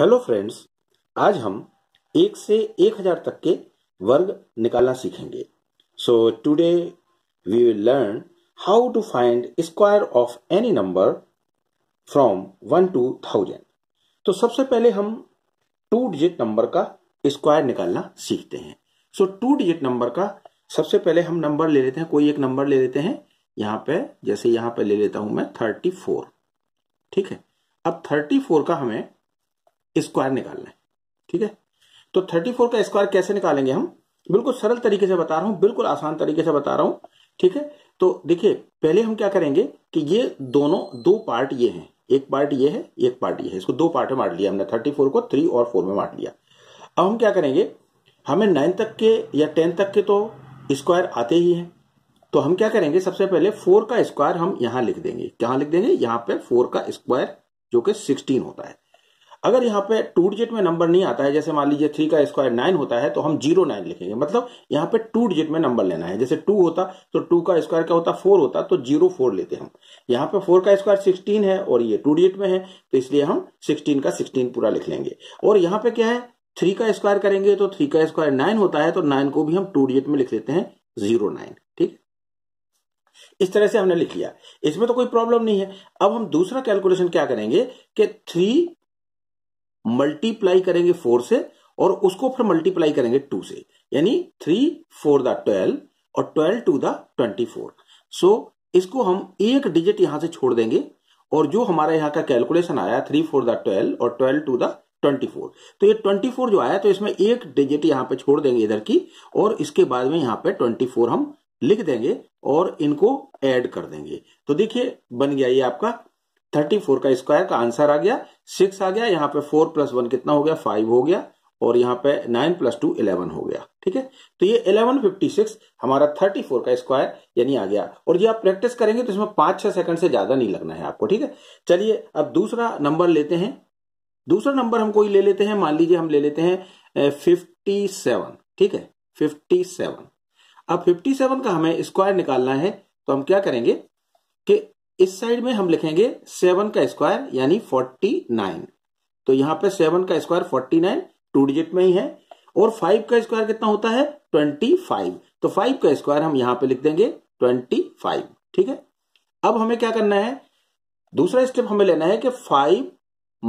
hello friends आज हम एक से एक हजार तक के वर्ग निकालना सीखेंगे so today we will learn how to find square of any number from one to thousand तो सबसे पहले हम टू डिजिट नंबर का स्क्वायर निकालना सीखते हैं सो टू डिजिट नंबर का सबसे पहले हम नंबर ले लेते हैं कोई एक नंबर ले लेते हैं यहाँ पे जैसे यहाँ पे ले लेता हूं मैं थर्टी फोर ठीक है अब थर्टी फोर का हमें स्क्वायर निकालना है ठीक है तो 34 का स्क्वायर कैसे निकालेंगे हम बिल्कुल सरल तरीके से बता रहा हूं बिल्कुल आसान तरीके से बता रहा हूं ठीक है तो देखिए पहले हम क्या करेंगे कि ये दोनों दो पार्ट ये हैं एक पार्ट ये है एक पार्ट ये है इसको दो पार्ट में बांट लिया हमने थर्टी फोर को थ्री और फोर में बांट लिया अब हम क्या करेंगे हमें नाइन तक के या टेन तक के तो स्क्वायर आते ही है तो हम क्या करेंगे सबसे पहले फोर का स्क्वायर हम यहां लिख देंगे कहां लिख देंगे यहां पर फोर का स्क्वायर जो कि सिक्सटीन होता है अगर यहाँ पे टू डिजिट में नंबर नहीं आता है जैसे मान लीजिए थ्री का स्क्वायर नाइन होता है तो हम जीरो नाइन लिखेंगे मतलब यहाँ पे टू डिजिट में नंबर लेना है जैसे टू होता तो टू का स्क्वायर क्या होता फोर होता तो जीरो फोर लेते हम यहाँ पे फोर का स्क्वायर सिक्सटीन है और ये टू डिजिट में है तो इसलिए हम सिक्सटीन का सिक्सटीन पूरा लिख लेंगे और यहाँ पे क्या है थ्री का स्क्वायर करेंगे तो थ्री का स्क्वायर नाइन होता है तो नाइन को भी हम टू डिजिट में लिख लेते हैं जीरो नाइन ठीक इस तरह से हमने लिख लिया इसमें तो कोई प्रॉब्लम नहीं है अब हम दूसरा कैलकुलेशन क्या करेंगे कि थ्री मल्टीप्लाई करेंगे फोर से और उसको फिर मल्टीप्लाई करेंगे टू से यानी थ्री फोर द ट्वेल्व और twelve two the twenty four so इसको हम एक डिजिट यहां से छोड़ देंगे और जो हमारा यहाँ का कैलकुलेशन आया थ्री फोर द ट्वेल्व और twelve two the twenty four तो ये ट्वेंटी फोर जो आया तो इसमें एक डिजिट यहाँ पे छोड़ देंगे इधर की और इसके बाद में यहाँ पे ट्वेंटी फोर हम लिख देंगे और इनको एड कर देंगे तो देखिए बन गया ये आपका थर्टी फोर का स्क्वायर का आंसर आ गया सिक्स आ गया यहाँ पे फोर प्लस वन कितना हो गया फाइव हो गया और यहाँ पे नाइन प्लस टू इलेवन हो गया ठीक है तो ये इलेवन फिफ्टी सिक्स हमारा थर्टी फोर का स्क्वायर यानी आ गया और ये आप प्रैक्टिस करेंगे तो इसमें पांच छह सेकंड से ज्यादा नहीं लगना है आपको ठीक है चलिए अब दूसरा नंबर लेते हैं दूसरा नंबर हम कोई ले लेते हैं मान लीजिए हम ले लेते हैं फिफ्टी सेवन ठीक है फिफ्टी सेवन अब फिफ्टी सेवन का हमें स्क्वायर निकालना है तो हम क्या करेंगे कि इस साइड में हम लिखेंगे सेवन का स्क्वायर यानी फोर्टी नाइन तो यहां पे सेवन का square forty nine two digit में ही है और फाइव का स्क्वायर कितना होता है ट्वेंटी फाइव तो फाइव का स्क्वायर हम यहां पे लिख देंगे ट्वेंटी फाइव ठीक है अब हमें क्या करना है दूसरा स्टेप हमें लेना है कि five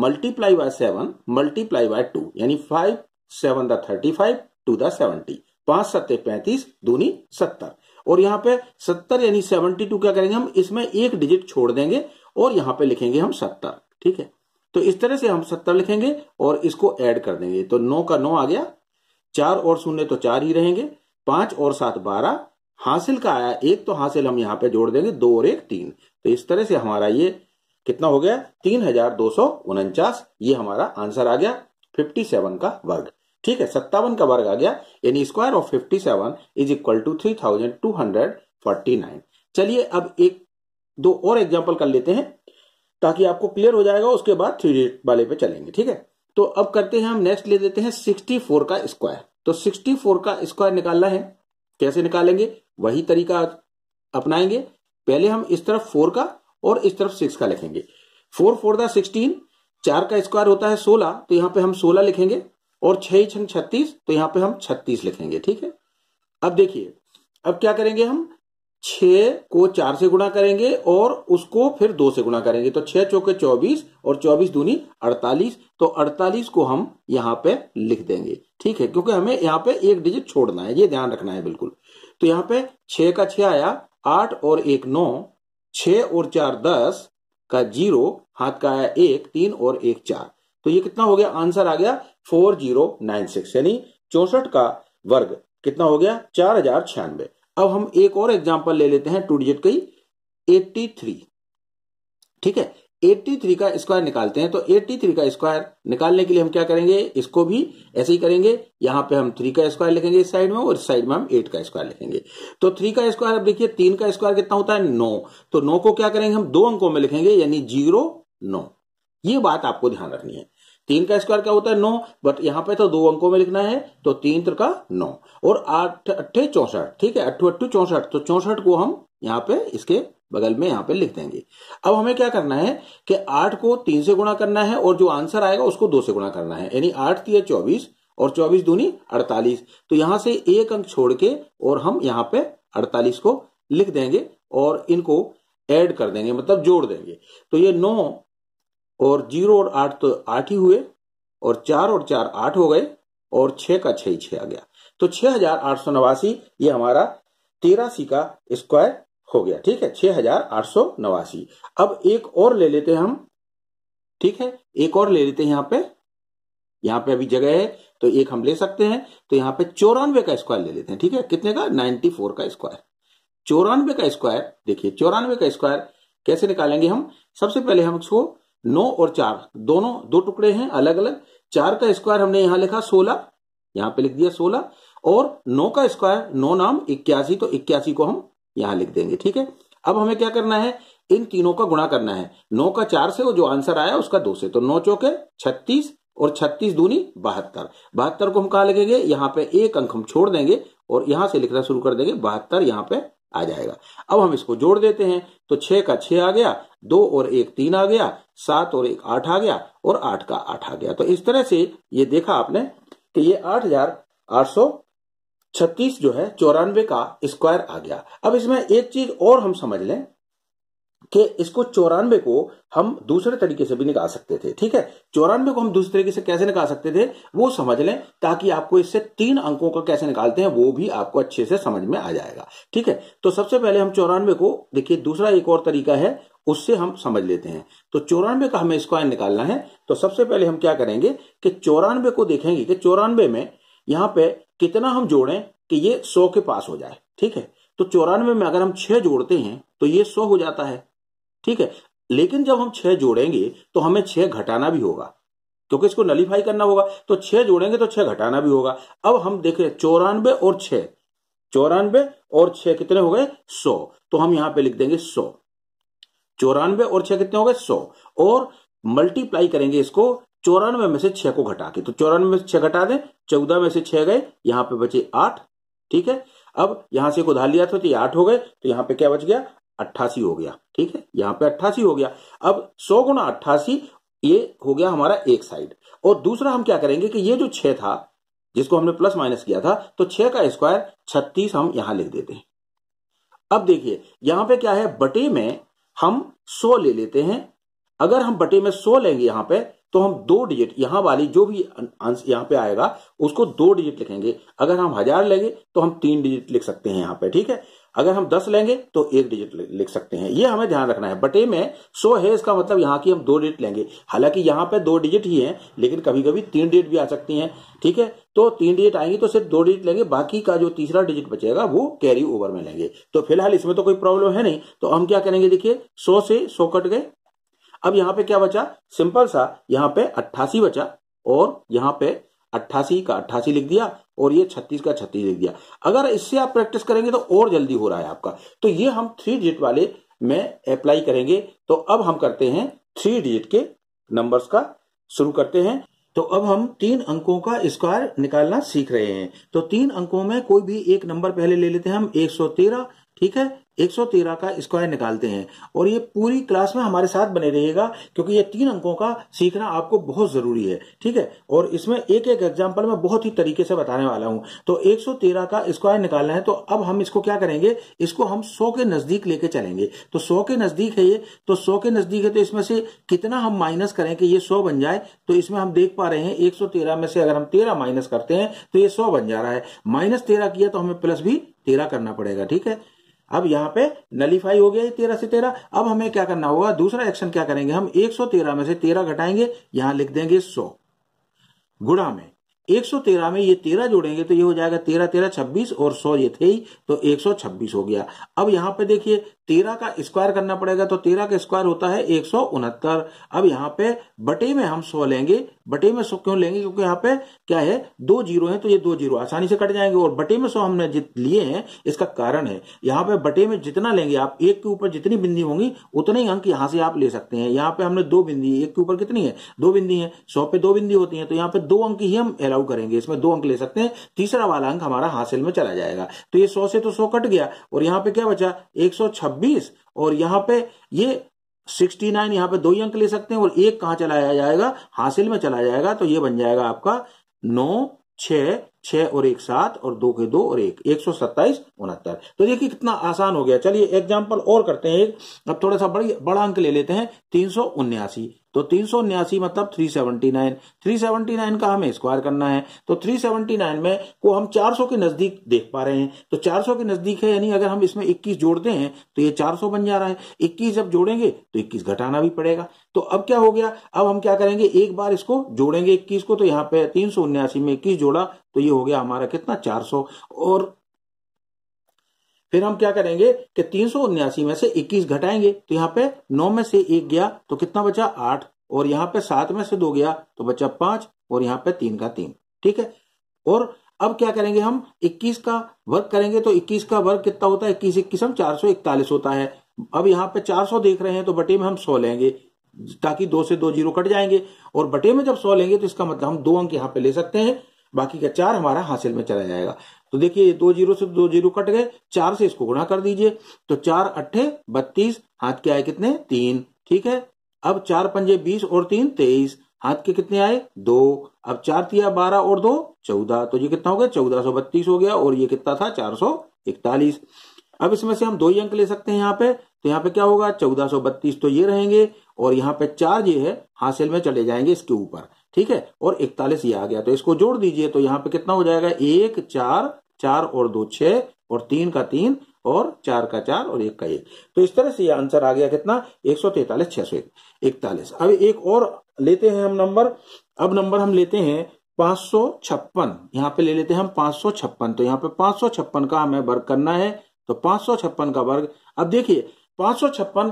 multiply by seven multiply by two यानी five seven the thirty five two the seventy पांच सत्ते पैंतीस दूनी सत्तर और यहाँ पे सत्तर यानी सेवेंटी टू क्या करेंगे हम इसमें एक डिजिट छोड़ देंगे और यहाँ पे लिखेंगे हम सत्तर ठीक है तो इस तरह से हम सत्तर लिखेंगे और इसको ऐड कर देंगे तो नौ का नौ आ गया चार और शून्य तो चार ही रहेंगे पांच और सात बारह हासिल का आया एक तो हासिल हम यहाँ पे जोड़ देंगे दो और एक तीन तो इस तरह से हमारा ये कितना हो गया तीन हजार दो सौ उनचास ये हमारा आंसर आ गया फिफ्टी सेवन का वर्ग ठीक है सत्तावन का वर्ग आ गया यानी square of fifty seven is equal to three thousand two hundred forty nine चलिए अब एक दो और एग्जाम्पल कर लेते हैं ताकि आपको क्लियर हो जाएगा उसके बाद थ्री डिजिट वाले पे चलेंगे ठीक है तो अब करते हैं हम नेक्स्ट ले देते हैं सिक्सटी फोर का स्क्वायर तो सिक्सटी फोर का स्क्वायर निकालना है कैसे निकालेंगे वही तरीका अपनाएंगे पहले हम इस तरफ फोर का और इस तरफ सिक्स का लिखेंगे फोर फोर दिक्सटीन चार का स्क्वायर होता है सोलह तो यहाँ पे हम सोलह लिखेंगे और छह छंग छत्तीस तो यहां पे हम छत्तीस लिखेंगे ठीक है अब देखिए अब क्या करेंगे हम छ को चार से गुणा करेंगे और उसको फिर दो से गुणा करेंगे तो छह चौके चौबीस और चौबीस दूनी अड़तालीस तो अड़तालीस को हम यहां पे लिख देंगे ठीक है क्योंकि हमें यहां पे एक डिजिट छोड़ना है ये ध्यान रखना है बिल्कुल तो यहां पे छह का छ आया आठ और एक नौ छ और चार दस का जीरो हाथ का आया एक तीन और एक चार तो ये कितना हो गया आंसर आ गया फोर जीरो नाइन सिक्स यानी चौसठ का वर्ग कितना हो गया चार हजार छियानवे अब हम एक और एग्जाम्पल ले लेते हैं टू डिजिट की एट्टी थ्री ठीक है एट्टी थ्री का स्क्वायर निकालते हैं तो एट्टी थ्री का स्क्वायर निकालने के लिए हम क्या करेंगे इसको भी ऐसे ही करेंगे यहां पे हम थ्री का स्क्वायर लिखेंगे इस साइड में और इस साइड में हम एट का स्क्वायर लिखेंगे तो थ्री का स्क्वायर अब देखिए तीन का स्क्वायर कितना होता है नौ तो नौ को क्या करेंगे हम दो अंकों में लिखेंगे यानी जीरो नौ ये बात आपको ध्यान रखनी है तीन का स्क्वायर क्या होता है नौ बट यहाँ पे तो दो अंकों में लिखना है तो तीन का नौ और आठ अट्ठे चौसठ ठीक है अट्ठू अट्ठू चौसठ तो चौसठ को हम यहाँ पे इसके बगल में यहां पे लिख देंगे अब हमें क्या करना है कि आठ को तीन से गुणा करना है और जो आंसर आएगा उसको दो से गुणा करना है यानी आठ तीय चौबीस और चौबीस दूनी अड़तालीस तो यहां से एक अंक छोड़ के और हम यहाँ पे अड़तालीस को लिख देंगे और इनको एड कर देंगे मतलब जोड़ देंगे तो ये नौ और जीरो और आठ तो आठ ही हुए और चार और चार आठ हो गए और छह का छह छह आ गया तो छह हजार आठ सौ नवासी ये हमारा तेरासी का स्क्वायर हो गया ठीक है छह हजार आठ सौ नवासी अब एक और ले लेते हैं हम ठीक है एक और ले लेते हैं यहां पे यहां पे अभी जगह है तो एक हम ले सकते हैं तो यहां पे चौरानवे का स्क्वायर ले लेते हैं ठीक है कितने का नाइनटी फोर का स्क्वायर चौरानवे का स्क्वायर देखिए चौरानवे का स्क्वायर कैसे निकालेंगे हम सबसे पहले हम इसको नौ और चार दोनों दो टुकड़े हैं अलग अलग चार का स्क्वायर हमने यहां लिखा सोलह यहां पे लिख दिया सोलह और नौ का स्क्वायर नौ नाम इक्यासी तो इक्यासी को हम यहां लिख देंगे ठीक है अब हमें क्या करना है इन तीनों का गुणा करना है नौ का चार से वो जो आंसर आया उसका दो से तो नौ चौके छत्तीस और छत्तीस दूनी बहत्तर बहत्तर को हम कहा लिखेंगे यहां पे एक अंक हम छोड़ देंगे और यहां से लिखना शुरू कर देंगे बहत्तर यहां पे आ जाएगा अब हम इसको जोड़ देते हैं तो छह का छ आ गया दो और एक तीन आ गया सात और एक आठ आ गया और आठ का आठ आ गया तो इस तरह से ये देखा आपने कि ये आठ हजार आठ सौ छत्तीस जो है चौरानवे का स्क्वायर आ गया अब इसमें एक चीज और हम समझ लें कि इसको चौरानवे को हम दूसरे तरीके से भी निकाल सकते थे ठीक है चौरानवे को हम दूसरे तरीके से कैसे निकाल सकते थे वो समझ लें ताकि आपको इससे तीन अंकों का कैसे निकालते हैं वो भी आपको अच्छे से समझ में आ जाएगा ठीक है तो सबसे पहले हम चौरानवे को देखिए दूसरा एक और तरीका है उससे हम समझ लेते हैं तो चौरानवे का हमें स्क्वायर निकालना है तो सबसे पहले हम क्या करेंगे कि चौरानवे को देखेंगे कि चौरानवे में यहां पर कितना हम जोड़ें कि ये सौ के पास हो जाए ठीक है तो चौरानवे में अगर हम छह जोड़ते हैं तो ये सौ हो जाता है ठीक है लेकिन जब हम छह जोड़ेंगे तो हमें छह घटाना भी होगा क्योंकि इसको नलीफाई करना होगा तो छह जोड़ेंगे तो छह घटाना भी होगा अब हम देख रहे चौरानवे और छह चौरानवे और छह कितने हो गए सौ तो हम यहां पे लिख देंगे सौ चौरानवे और छह कितने हो गए सौ और मल्टीप्लाई करेंगे इसको चौरानवे में से छह को घटा के तो चौरानवे में से छह घटा दें चौदह में से छह गए यहां पे बचे आठ ठीक है अब यहां से एक उधार लिया था तो ये आठ हो गए तो यहां पे क्या बच गया अट्ठासी हो गया ठीक है यहां पे अट्ठासी हो गया अब सौ गुणा अट्ठासी ये हो गया हमारा एक साइड और दूसरा हम क्या करेंगे कि ये जो छह था जिसको हमने प्लस माइनस किया था तो छह का स्क्वायर छत्तीस हम यहां लिख देते हैं अब देखिए यहां पे क्या है बटे में हम सौ ले लेते हैं अगर हम बटे में सौ लेंगे यहां पे तो हम दो डिजिट यहां वाली जो भी आंसर अं-, यहां पे आएगा उसको दो डिजिट लिखेंगे अगर हम हजार लेंगे तो हम तीन डिजिट लिख सकते हैं यहां पे ठीक है अगर हम दस लेंगे तो एक डिजिट लिख सकते हैं ये हमें ध्यान रखना है बटे में सो है इसका मतलब यहाँ की हम दो डिजिट लेंगे हालांकि यहाँ पे दो डिजिट ही है लेकिन कभी कभी तीन डिजिट भी आ सकती है ठीक है तो तीन डिजिट आएंगी तो सिर्फ दो डिजिट लेंगे बाकी का जो तीसरा डिजिट बचेगा वो कैरी ओवर में लेंगे तो फिलहाल इसमें तो कोई प्रॉब्लम है नहीं तो हम क्या करेंगे देखिए सौ से सौ कट गए अब यहाँ पे क्या बचा सिंपल सा यहाँ पे अट्ठासी बचा और यहाँ पे अट्ठासी का अट्ठासी लिख दिया और ये छत्तीस का छत्तीस लिख दिया अगर इससे आप प्रैक्टिस करेंगे तो और जल्दी हो रहा है आपका तो ये हम थ्री डिजिट वाले में अप्लाई करेंगे तो अब हम करते हैं थ्री डिजिट के नंबर्स का शुरू करते हैं तो अब हम तीन अंकों का स्क्वायर निकालना सीख रहे हैं तो तीन अंकों में कोई भी एक नंबर पहले ले लेते हैं हम तेरह ठीक है 113 का स्क्वायर निकालते हैं और ये पूरी क्लास में हमारे साथ बने रहिएगा क्योंकि ये तीन अंकों का सीखना आपको बहुत जरूरी है ठीक है और इसमें एक एक एग्जाम्पल में बहुत ही तरीके से बताने वाला हूं तो 113 का स्क्वायर निकालना है तो अब हम इसको क्या करेंगे इसको हम 100 के नजदीक लेके चलेंगे तो सौ के नजदीक है ये तो सौ के नजदीक है तो इसमें से कितना हम माइनस करें कि ये सौ बन जाए तो इसमें हम देख पा रहे हैं एक में से अगर हम तेरह माइनस करते हैं तो ये सौ बन जा रहा है माइनस तेरह किया तो हमें प्लस भी तेरह करना पड़ेगा ठीक है अब यहाँ पे नलीफाई हो गया तेरह से तेरह अब हमें क्या करना होगा दूसरा एक्शन क्या करेंगे हम 113 में से तेरह घटाएंगे यहां लिख देंगे सौ गुणा में 113 में ये तेरह जोड़ेंगे तो ये हो जाएगा तेरह तेरह छब्बीस और सौ ये थे ही तो 126 हो गया अब यहां पे देखिए तेरह का स्क्वायर करना पड़ेगा तो तेरह का स्क्वायर होता है एक सौ उनहत्तर अब यहाँ पे बटे में हम सौ लेंगे बटे में सौ क्यों लेंगे क्योंकि यहाँ पे क्या है दो जीरो हैं तो ये दो जीरो आसानी से कट जाएंगे और बटे में सौ हमने जित लिए हैं इसका कारण है यहाँ पे बटे में जितना लेंगे आप एक के ऊपर जितनी बिंदी होंगी उतने ही अंक यहाँ से आप ले सकते हैं यहाँ पे हमने दो बिंदी एक के ऊपर कितनी है दो बिंदी है सौ पे दो बिंदी होती है तो यहाँ पे दो अंक ही हम अलाउ करेंगे इसमें दो अंक ले सकते हैं तीसरा वाला अंक हमारा हासिल में चला जाएगा तो ये सौ से तो सौ कट गया और यहाँ पे क्या बचा एक सौ छब्बीस छब्बीस और यहाँ पे ये सिक्सटी नाइन यहाँ पे दो ही अंक ले सकते हैं और एक कहां चलाया जाएगा हासिल में चला जाएगा तो ये बन जाएगा आपका नौ छ छह और एक सात और दो के दो और एक एक सौ सत्ताईस उनहत्तर तो देखिए कितना आसान हो गया चलिए एग्जाम्पल और करते हैं एक अब थोड़ा सा बड़ी बड़ा अंक ले लेते हैं तीन सौ उन्यासी तो तीन सौ उन्यासी मतलब three seventy nine three seventy nine का हमें स्क्वायर करना है तो थ्री सेवनटी नाइन में को हम चार सौ के नजदीक देख पा रहे हैं तो चार सौ के नजदीक है यानी अगर हम इसमें इक्कीस जोड़ते हैं तो ये चार सौ बन जा रहा है इक्कीस जब जोड़ेंगे तो इक्कीस घटाना भी पड़ेगा तो अब क्या हो गया अब हम क्या करेंगे एक बार इसको जोड़ेंगे इक्कीस को तो यहाँ पे तीन सौ उन्यासी में इक्कीस जोड़ा तो ये हो गया हमारा कितना चार सौ और फिर हम क्या करेंगे कि तीन में से इक्कीस घटाएंगे तो यहाँ पे नौ में से एक गया तो कितना बचा आठ और यहाँ पे सात में से दो गया तो बचा पांच और यहाँ पे तीन का तीन ठीक है और अब क्या करेंगे हम 21 का वर्ग करेंगे तो 21 का वर्ग कितना होता है इक्कीस इक्कीस हम चार होता है अब यहाँ पे 400 देख रहे हैं तो बटे में हम सौ लेंगे ताकि दो से दो जीरो कट जाएंगे और बटे में जब सौ लेंगे तो इसका मतलब हम दो अंक यहाँ पे ले सकते हैं बाकी का चार हमारा हासिल में चला जाएगा तो देखिए दो जीरो से दो जीरो कट गए चार से इसको गुणा कर दीजिए तो चार अट्ठे बत्तीस हाथ के आए कितने तीन ठीक है अब चार पंजे बीस और तीन तेईस हाथ के कितने आए दो अब चार तिया बारह और दो चौदह तो ये कितना हो गया चौदह सौ बत्तीस हो गया और ये कितना था चार सौ इकतालीस अब इसमें से हम दो ही अंक ले सकते हैं यहाँ पे तो यहाँ पे क्या होगा चौदह सौ बत्तीस तो ये रहेंगे और यहाँ पे चार ये है हासिल में चले जाएंगे इसके ऊपर ठीक है और इकतालीस ये आ गया तो इसको जोड़ दीजिए तो यहाँ पे कितना हो जाएगा एक चार चार और दो छ और तीन का तीन और चार का चार और एक का एक तो इस तरह से ये आंसर आ गया कितना एक सौ तैतालीस छह सौ इकतालीस अब एक और लेते हैं हम नंबर अब नंबर हम लेते हैं पांच सौ छप्पन यहाँ पे ले लेते हैं हम पांच सौ छप्पन तो यहाँ पे पांच सौ छप्पन का हमें वर्ग करना है तो पांच सौ छप्पन का वर्ग अब देखिए पांच सौ छप्पन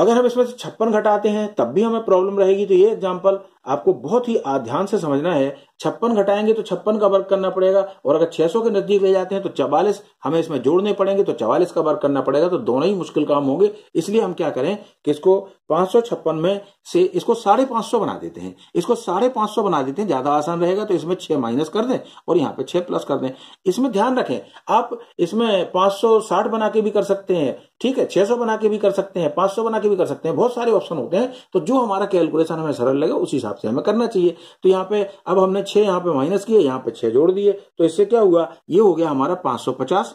अगर हम इसमें से छप्पन घटाते हैं तब भी हमें प्रॉब्लम रहेगी तो ये एग्जाम्पल आपको बहुत ही ध्यान से समझना है छप्पन घटाएंगे तो छप्पन का वर्ग करना पड़ेगा और अगर 600 के नजदीक ले जाते हैं तो चवालीस हमें इसमें जोड़ने पड़ेंगे तो चवालीस का वर्ग करना पड़ेगा तो दोनों ही मुश्किल काम होंगे इसलिए हम क्या करें कि इसको पांच में से इसको साढ़े पांच बना देते हैं इसको साढ़े पांच बना देते हैं ज्यादा आसान रहेगा तो इसमें छह माइनस कर दें और यहाँ पे छह प्लस कर दें इसमें ध्यान रखें आप इसमें पांच बना के भी कर सकते हैं ठीक है 600 बना के भी कर सकते हैं 500 बना के भी कर सकते हैं बहुत सारे ऑप्शन होते हैं तो जो हमारा कैलकुलेशन हमें सरल लगे उस हिसाब हिसाब से हमें करना चाहिए तो यहाँ पे अब हमने छह यहाँ पे माइनस किए यहाँ पे छह जोड़ दिए तो इससे क्या हुआ ये हो गया हमारा पांच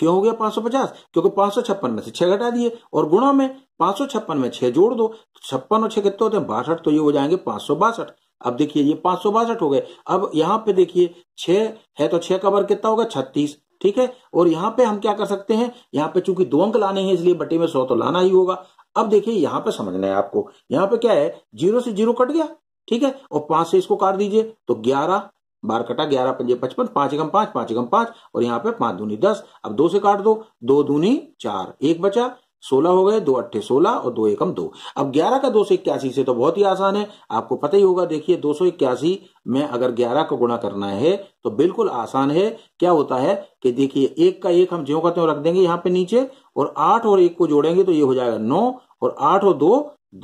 क्यों हो गया पांच क्योंकि पांच में से छह घटा दिए और गुणा में पांच में छह जोड़ दो छप्पन और छह कितने होते हैं बासठ तो ये हो जाएंगे पांच अब देखिए ये पांच सौ बासठ हो गए अब यहाँ पे देखिए छ है तो छह का वर्ग कितना होगा छत्तीस ठीक है और यहाँ पे हम क्या कर सकते हैं यहाँ पे चूंकि दो अंक लाने हैं इसलिए बटे में सौ तो लाना ही होगा अब देखिए यहां पर समझना है आपको यहां पे क्या है जीरो से जीरो कट गया ठीक है और पांच से इसको काट दीजिए तो ग्यारह बार कटा ग्यारह पंजे पचपन पांच एगम पांच पांच एगम पांच और यहाँ पे पांच दूनी दस अब दो से काट दो दो दूनी चार एक बचा सोलह हो गए दो अट्ठे सोलह और दो एकम दो अब ग्यारह का दो सौ इक्यासी से तो बहुत ही आसान है आपको पता ही होगा देखिए दो सौ इक्यासी में अगर ग्यारह को गुणा करना है तो बिल्कुल आसान है क्या होता है कि देखिए एक का एक हम ज्यो का त्यों रख देंगे यहाँ पे नीचे और आठ और एक को जोड़ेंगे तो ये हो जाएगा नौ और आठ और दो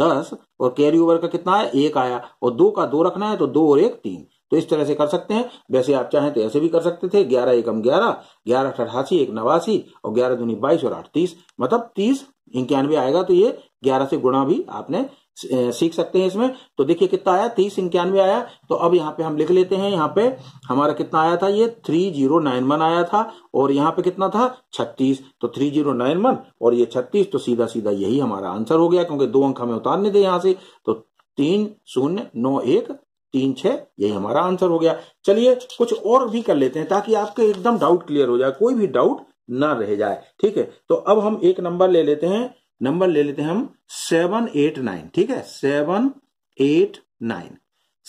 दस और कैरी ओवर का कितना है एक आया और दो का दो रखना है तो दो और एक तीन तो इस तरह से कर सकते हैं वैसे आप चाहें तो ऐसे भी कर सकते थे ग्यारह एकम ग्यारह ग्यारह अठासी एक नवासी और ग्यारह दूनी बाईस और आठ तीस मतलब तीस इक्यानवे आएगा तो ये ग्यारह से गुणा भी आपने सीख सकते हैं इसमें तो देखिए कितना आया तीस इक्यानवे आया तो अब यहाँ पे हम लिख लेते हैं यहाँ पे हमारा कितना आया था ये थ्री जीरो नाइन वन आया था और यहाँ पे कितना था छत्तीस तो थ्री जीरो नाइन वन और ये छत्तीस तो सीधा सीधा यही हमारा आंसर हो गया क्योंकि दो अंक हमें उतारने थे यहाँ से तो तीन शून्य नौ एक तीन छह यही हमारा आंसर हो गया चलिए कुछ और भी कर लेते हैं ताकि आपके एकदम डाउट क्लियर हो जाए कोई भी डाउट ना रह जाए ठीक है तो अब हम एक नंबर ले लेते हैं नंबर ले लेते हैं हम सेवन एट नाइन ठीक है seven eight nine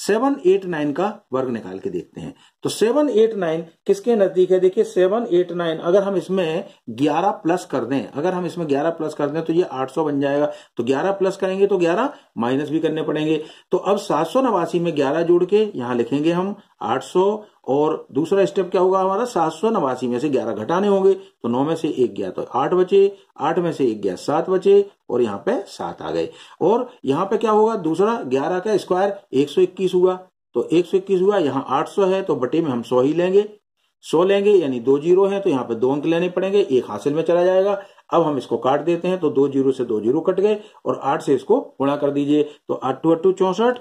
seven eight nine का वर्ग निकाल के देखते हैं तो सेवन एट नाइन किसके नजदीक है देखिए सेवन एट नाइन अगर हम इसमें ग्यारह प्लस कर दें अगर हम इसमें ग्यारह प्लस कर दें तो ये आठ सौ बन जाएगा तो ग्यारह प्लस करेंगे तो ग्यारह माइनस भी करने पड़ेंगे तो अब सात सौ नवासी में ग्यारह जोड़ के यहां लिखेंगे हम आठ सौ और दूसरा स्टेप क्या होगा हमारा सात सौ नवासी में से ग्यारह घटाने होंगे तो नौ में से एक गया तो आठ बचे आठ में से एक गया सात बचे और यहाँ पे सात आ गए और यहाँ पे क्या होगा दूसरा ग्यारह का स्क्वायर एक सौ इक्कीस हुआ तो एक सौ इक्कीस हुआ यहाँ आठ सौ है तो बटे में हम सौ ही लेंगे सौ लेंगे यानी दो जीरो है तो यहाँ पे दो अंक लेने पड़ेंगे एक हासिल में चला जाएगा अब हम इसको काट देते हैं तो दो जीरो से दो जीरो कट गए और आठ से इसको गुणा कर दीजिए तो आठ टू अट्टू चौसठ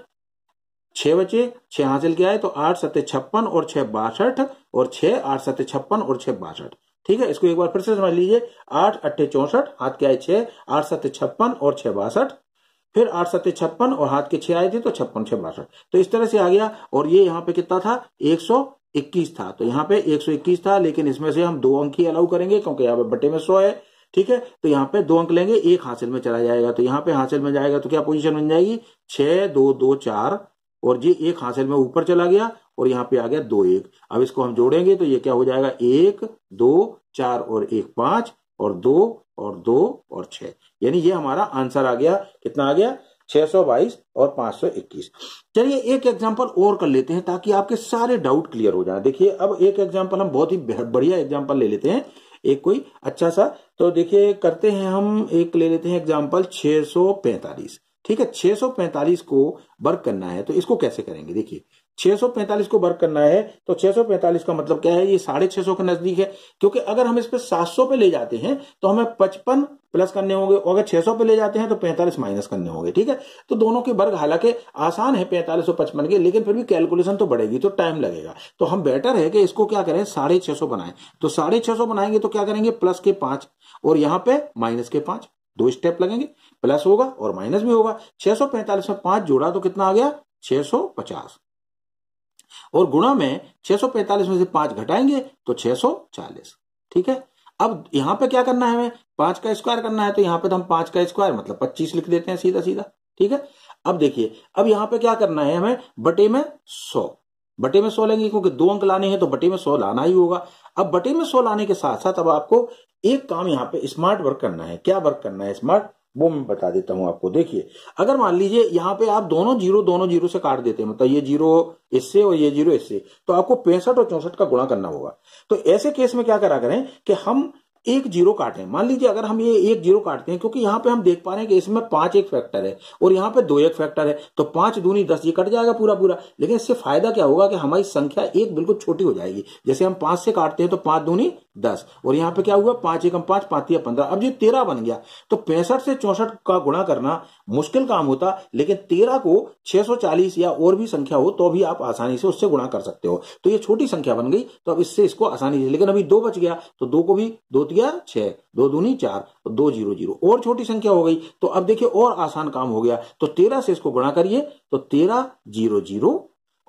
छह बचे छह हासिल किया है तो आठ सत्य छप्पन और छह बासठ और छह आठ सत्य छप्पन और छह बासठ ठीक है इसको एक बार फिर से समझ लीजिए आठ अट्ठे चौसठ हाथ के आए छह आठ सत्य छप्पन और छह बासठ फिर आठ सत्य छप्पन और हाथ के छह आए थे तो छप्पन छह बासठ तो इस तरह से आ गया और ये यहाँ पे कितना था एक सौ इक्कीस था तो यहाँ पे एक सौ इक्कीस था लेकिन इसमें से हम दो अंक ही अलाउ करेंगे क्योंकि यहाँ पे बटे में सौ है ठीक है तो यहाँ पे दो अंक लेंगे एक हासिल में चला जाएगा तो यहाँ पे हासिल में जाएगा तो क्या पोजिशन बन जाएगी छह दो दो चार और ये एक हासिल में ऊपर चला गया और यहाँ पे आ गया दो एक अब इसको हम जोड़ेंगे तो ये क्या हो जाएगा एक दो चार और एक पांच और दो और दो और छह यानी ये हमारा आंसर आ गया कितना आ गया 622 और 521 चलिए एक एग्जांपल और कर लेते हैं ताकि आपके सारे डाउट क्लियर हो जाए देखिए अब एक एग्जांपल हम बहुत ही बढ़िया एग्जांपल ले लेते हैं एक कोई अच्छा सा तो देखिए करते हैं हम एक ले लेते हैं एग्जांपल 645 ठीक है 645 को वर्क करना है तो इसको कैसे करेंगे देखिए 645 को वर्क करना है तो 645 का मतलब क्या है ये साढ़े छह के नजदीक है क्योंकि अगर हम इस पे 700 पे ले जाते हैं तो हमें 55 प्लस करने होंगे और अगर 600 पे ले जाते हैं तो 45 माइनस करने होंगे ठीक है तो दोनों के वर्ग हालांकि आसान है 45 और पचपन के लेकिन फिर भी कैलकुलेशन तो बढ़ेगी तो टाइम लगेगा तो हम बेटर है कि इसको क्या करें साढ़े छह सौ बनाए तो साढ़े छह सौ बनाएंगे तो क्या करेंगे प्लस के पांच और यहां पर माइनस के पांच दो स्टेप लगेंगे प्लस होगा और माइनस भी होगा 645 में पांच जोड़ा तो कितना आ गया 650 और गुणा में 645 में से पांच घटाएंगे तो 640 ठीक है अब यहां पे क्या करना है हमें पांच का स्क्वायर करना है तो यहां पे तो हम पांच का स्क्वायर मतलब 25 लिख देते हैं सीधा सीधा ठीक है अब देखिए अब यहां पे क्या करना है हमें बटे में सौ बटे में सौ लेंगे क्योंकि दो अंक लाने हैं तो बटे में सौ लाना ही होगा अब बटे में सौ लाने के साथ साथ अब आपको एक काम यहां पे स्मार्ट वर्क करना है क्या वर्क करना है स्मार्ट वो मैं बता देता हूं आपको देखिए अगर मान लीजिए यहाँ पे आप दोनों जीरो दोनों जीरो से काट देते हैं मतलब ये जीरो इससे और ये जीरो इससे तो आपको पैंसठ और चौसठ का गुणा करना होगा तो ऐसे केस में क्या करा करें कि हम एक जीरो काटे मान लीजिए अगर हम ये एक जीरो काटते हैं क्योंकि यहां पे हम देख पा रहे हैं कि इसमें पांच एक फैक्टर है और यहां पे दो एक फैक्टर है तो पांच दूनी दस ये कट जाएगा पूरा पूरा लेकिन इससे फायदा क्या होगा कि हमारी संख्या एक बिल्कुल छोटी हो जाएगी जैसे हम पांच से काटते हैं तो पांच दूनी दस और यहां पे क्या हुआ पांच एकम पांच पांच या पंद्रह अब ये तेरह बन गया तो पैंसठ से चौसठ का गुणा करना मुश्किल काम होता लेकिन तेरह को 640 या और भी संख्या हो तो भी आप आसानी से उससे गुणा कर सकते हो तो ये छोटी संख्या बन गई तो अब इससे इसको आसानी से लेकिन अभी दो बच गया तो दो को भी दो तीन गया छह दो दूनी चार दो जीरो जीरो और छोटी संख्या हो गई तो अब देखिए और आसान काम हो गया तो तेरह से इसको गुणा करिए तो तेरह जीरो जीरो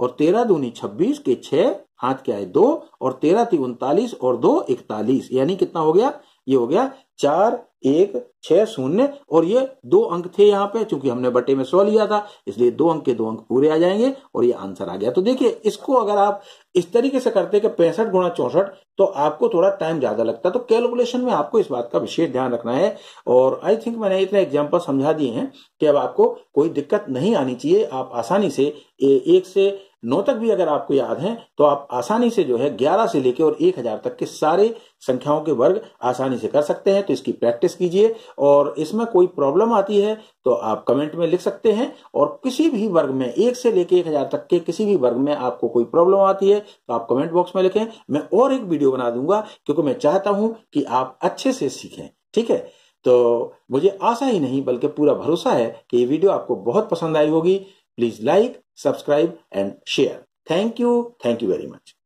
और तेरह दूनी छब्बीस के छह हाथ के आए दो और तेरह थी उनतालीस और दो इकतालीस यानी कितना हो गया ये हो गया चार एक छह शून्य और ये दो अंक थे यहाँ पे चूंकि हमने बटे में सौ लिया था इसलिए दो अंक के दो अंक पूरे आ जाएंगे और ये आंसर आ गया तो देखिए इसको अगर आप इस तरीके से करते कि पैंसठ गुणा चौसठ तो आपको थोड़ा टाइम ज्यादा लगता तो कैलकुलेशन में आपको इस बात का विशेष ध्यान रखना है और आई थिंक मैंने इतने एग्जाम्पल समझा दिए हैं कि अब आपको कोई दिक्कत नहीं आनी चाहिए आप आसानी से एक से नौ तक भी अगर आपको याद है तो आप आसानी से जो है ग्यारह से लेकर और एक हजार तक के सारे संख्याओं के वर्ग आसानी से कर सकते हैं तो इसकी प्रैक्टिस कीजिए और इसमें कोई प्रॉब्लम आती है तो आप कमेंट में लिख सकते हैं और किसी भी वर्ग में एक से लेकर एक हजार तक के किसी भी वर्ग में आपको कोई प्रॉब्लम आती है तो आप कमेंट बॉक्स में लिखें मैं और एक वीडियो बना दूंगा क्योंकि मैं चाहता हूं कि आप अच्छे से सीखें ठीक है तो मुझे आशा ही नहीं बल्कि पूरा भरोसा है कि ये वीडियो आपको बहुत पसंद आई होगी please like subscribe and share thank you thank you very much